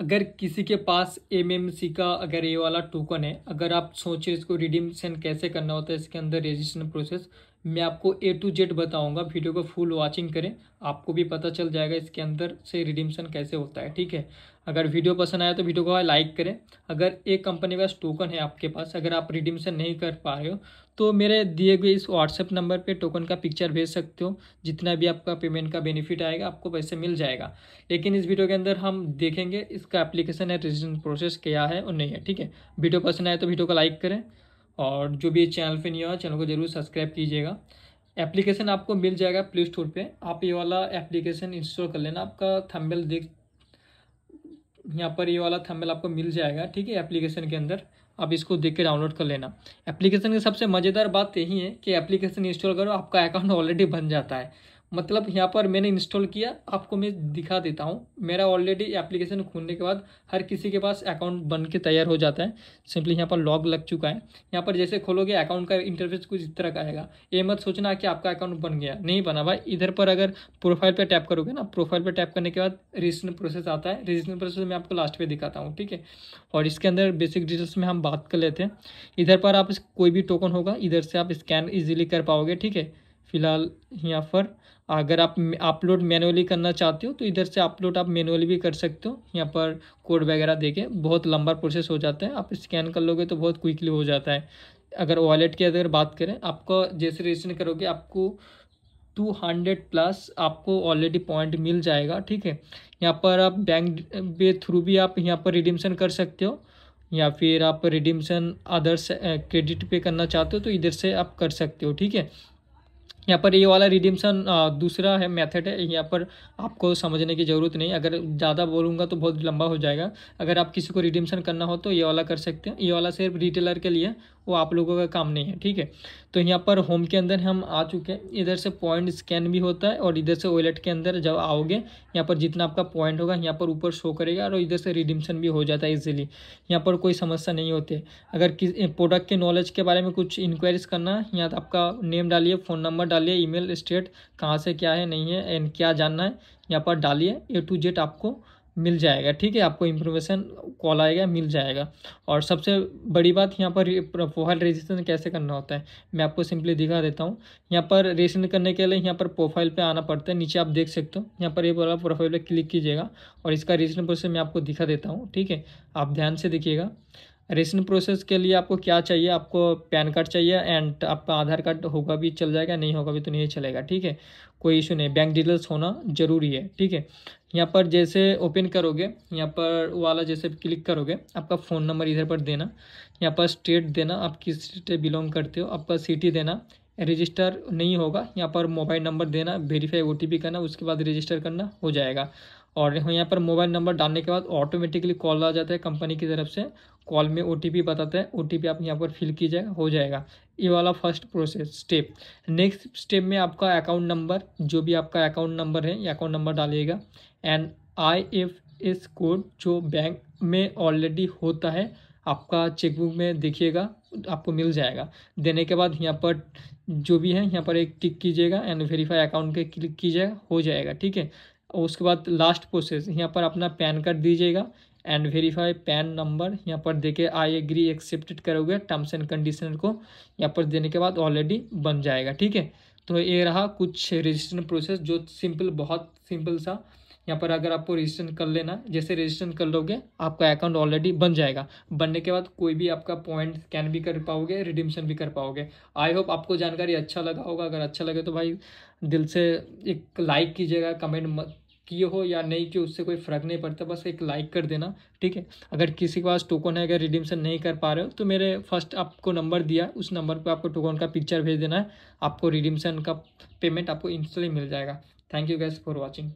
अगर किसी के पास एम का अगर ये वाला टोकन है अगर आप सोचे इसको रिडीमशन कैसे करना होता है इसके अंदर रजिस्ट्रेशन प्रोसेस मैं आपको ए टू जेड बताऊंगा वीडियो को फुल वाचिंग करें आपको भी पता चल जाएगा इसके अंदर से रिडीम्सन कैसे होता है ठीक है अगर वीडियो पसंद आया तो वीडियो को लाइक करें अगर एक कंपनी का टोकन है आपके पास अगर आप रिडीम्सन नहीं कर पा रहे हो तो मेरे दिए गए इस व्हाट्सएप नंबर पे टोकन का पिक्चर भेज सकते हो जितना भी आपका पेमेंट का बेनिफिट आएगा आपको पैसे मिल जाएगा लेकिन इस वीडियो के अंदर हम देखेंगे इसका एप्लीकेशन है रजिस्ट्रेशन प्रोसेस क्या है और नहीं है ठीक है वीडियो पसंद आए तो वीडियो को लाइक करें और जो भी चैनल पे नहीं हो चैनल को ज़रूर सब्सक्राइब कीजिएगा एप्लीकेशन आपको मिल जाएगा प्ले स्टोर पर आप ये वाला एप्लीकेशन इंस्टॉल कर लेना आपका थंबनेल देख यहाँ पर ये वाला थंबनेल आपको मिल जाएगा ठीक है एप्लीकेशन के अंदर आप इसको देख के डाउनलोड कर लेना एप्लीकेशन की सबसे मज़ेदार बात यही है कि एप्लीकेशन इंस्टॉल करो आपका अकाउंट ऑलरेडी बन जाता है मतलब यहाँ पर मैंने इंस्टॉल किया आपको मैं दिखा देता हूँ मेरा ऑलरेडी एप्लीकेशन खोलने के बाद हर किसी के पास अकाउंट बन के तैयार हो जाता है सिंपली यहाँ पर लॉग लग चुका है यहाँ पर जैसे खोलोगे अकाउंट का इंटरफेस कुछ इस तरह का आएगा ये मत सोचना कि आपका अकाउंट बन गया नहीं बना भाई इधर पर अगर प्रोफाइल पर टैप करोगे ना प्रोफाइल पर टैप करने के बाद रजिस्टर प्रोसेस आता है रजिस्टर प्रोसेस मैं आपको लास्ट पर दिखाता हूँ ठीक है और इसके अंदर बेसिक डिटेल्स में हम बात कर लेते हैं इधर पर आप कोई भी टोकन होगा इधर से आप स्कैन ईजिली कर पाओगे ठीक है फ़िलहाल यहाँ पर अगर आप अपलोड मैनुअली करना चाहते हो तो इधर से अपलोड आप मैनुअली भी कर सकते हो यहाँ पर कोड वगैरह देखें बहुत लंबा प्रोसेस हो जाता है आप स्कैन कर लोगे तो बहुत क्विकली हो जाता है अगर वॉलेट की अगर बात करें आपको जैसे रजिस्टर करोगे आपको टू हंड्रेड प्लस आपको ऑलरेडी पॉइंट मिल जाएगा ठीक है यहाँ पर आप बैंक के थ्रू भी आप यहाँ पर रिडीम्सन कर सकते हो या फिर आप रिडीम्सन अदर्स क्रेडिट पे करना चाहते हो तो इधर से आप कर सकते हो ठीक है यहाँ पर ये वाला रिडीम्सन दूसरा है मेथड है यहाँ पर आपको समझने की ज़रूरत नहीं अगर ज़्यादा बोलूँगा तो बहुत लंबा हो जाएगा अगर आप किसी को रिडीम्सन करना हो तो ये वाला कर सकते हैं ये वाला सिर्फ रिटेलर के लिए वो आप लोगों का काम नहीं है ठीक है तो यहाँ पर होम के अंदर हम आ चुके हैं इधर से पॉइंट स्कैन भी होता है और इधर से वॉलेट के अंदर जब आओगे यहाँ पर जितना आपका पॉइंट होगा यहाँ पर ऊपर शो करेगा और इधर से रिडीम्सन भी हो जाता है इजीली यहाँ पर कोई समस्या नहीं होती है अगर किस प्रोडक्ट के नॉलेज के बारे में कुछ इंक्वायरीज करना है यहाँ आपका नेम डालिए फ़ोन नंबर डालिए ईमेल स्टेट कहाँ से क्या है नहीं है एंड क्या जानना है यहाँ पर डालिए ए टू जेड आपको मिल जाएगा ठीक है आपको इंफॉर्मेशन कॉल आएगा मिल जाएगा और सबसे बड़ी बात यहाँ पर प्रोफाइल रजिस्ट्रेशन कैसे करना होता है मैं आपको सिंपली दिखा देता हूँ यहाँ पर रजिस्ट्रेशन करने के लिए यहाँ पर प्रोफाइल पे आना पड़ता है नीचे आप देख सकते हो यहाँ पर ये बोला प्रोफाइल पे क्लिक कीजिएगा और इसका रजिस्ट्रेशन प्रोसेस मैं आपको दिखा देता हूँ ठीक है आप ध्यान से देखिएगा रेशन प्रोसेस के लिए आपको क्या चाहिए आपको पैन कार्ड चाहिए एंड आपका आधार कार्ड होगा भी चल जाएगा नहीं होगा भी तो नहीं चलेगा ठीक है कोई इशू नहीं बैंक डिटेल्स होना ज़रूरी है ठीक है यहाँ पर जैसे ओपन करोगे यहाँ पर वाला जैसे क्लिक करोगे आपका फ़ोन नंबर इधर पर देना यहाँ पर स्टेट देना आप किस स्टेट बिलोंग करते हो आपका सिटी देना रजिस्टर नहीं होगा यहाँ पर मोबाइल नंबर देना वेरीफाई ओ करना उसके बाद रजिस्टर करना हो जाएगा और देखो यहाँ पर मोबाइल नंबर डालने के बाद ऑटोमेटिकली कॉल आ जाता है कंपनी की तरफ से कॉल में ओ बताता है ओ आप यहाँ पर फिल की जाएगा हो जाएगा ये वाला first process step next step में आपका अकाउंट नंबर जो भी आपका अकाउंट नंबर है ये अकाउंट नंबर डालिएगा and I F S code जो बैंक में ऑलरेडी होता है आपका चेकबुक में देखिएगा आपको मिल जाएगा देने के बाद यहाँ पर जो भी है यहाँ पर एक टिक कीजिएगा एंड वेरीफाई अकाउंट के क्लिक कीजिएगा हो जाएगा ठीक है और उसके बाद लास्ट प्रोसेस यहाँ पर अपना पैन कार्ड दीजिएगा एंड वेरीफाई पैन नंबर यहाँ पर देके आई एग्री एक्सेप्टेड करोगे टर्म्स एंड कंडीशन को यहाँ पर देने के बाद ऑलरेडी बन जाएगा ठीक है तो ये रहा कुछ रजिस्ट्रेशन प्रोसेस जो सिंपल बहुत सिंपल सा यहाँ पर अगर आपको रजिस्ट्रेशन कर लेना जैसे रजिस्ट्रेशन कर लोगे आपका अकाउंट ऑलरेडी बन जाएगा बनने के बाद कोई भी आपका पॉइंट स्कैन भी कर पाओगे रिडीमशन भी कर पाओगे आई होप आपको जानकारी अच्छा लगा होगा अगर अच्छा लगे तो भाई दिल से एक लाइक कीजिएगा कमेंट किए हो या नहीं किए उससे कोई फ़र्क नहीं पड़ता बस एक लाइक कर देना ठीक है अगर किसी के पास टोकन है अगर रिडीमशन नहीं कर पा रहे हो तो मेरे फर्स्ट आपको नंबर दिया उस नंबर पर आपको टोकन का पिक्चर भेज देना है आपको रिडीमशन का पेमेंट आपको इंस्टेंटली मिल जाएगा thank you guys for watching